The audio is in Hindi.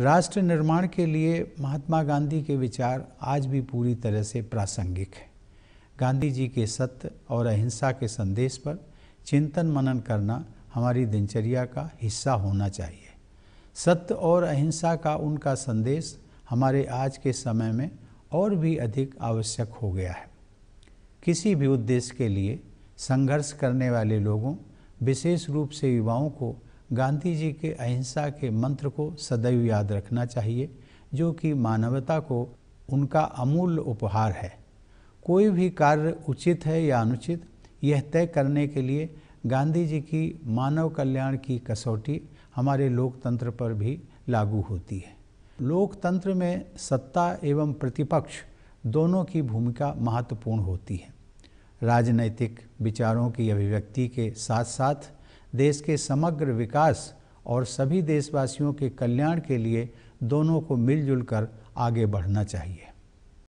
राष्ट्र निर्माण के लिए महात्मा गांधी के विचार आज भी पूरी तरह से प्रासंगिक हैं गांधी जी के सत्य और अहिंसा के संदेश पर चिंतन मनन करना हमारी दिनचर्या का हिस्सा होना चाहिए सत्य और अहिंसा का उनका संदेश हमारे आज के समय में और भी अधिक आवश्यक हो गया है किसी भी उद्देश्य के लिए संघर्ष करने वाले लोगों विशेष रूप से युवाओं को गांधी जी के अहिंसा के मंत्र को सदैव याद रखना चाहिए जो कि मानवता को उनका अमूल्य उपहार है कोई भी कार्य उचित है या अनुचित यह तय करने के लिए गांधी जी की मानव कल्याण की कसौटी हमारे लोकतंत्र पर भी लागू होती है लोकतंत्र में सत्ता एवं प्रतिपक्ष दोनों की भूमिका महत्वपूर्ण होती है राजनैतिक विचारों की अभिव्यक्ति के साथ साथ देश के समग्र विकास और सभी देशवासियों के कल्याण के लिए दोनों को मिलजुल कर आगे बढ़ना चाहिए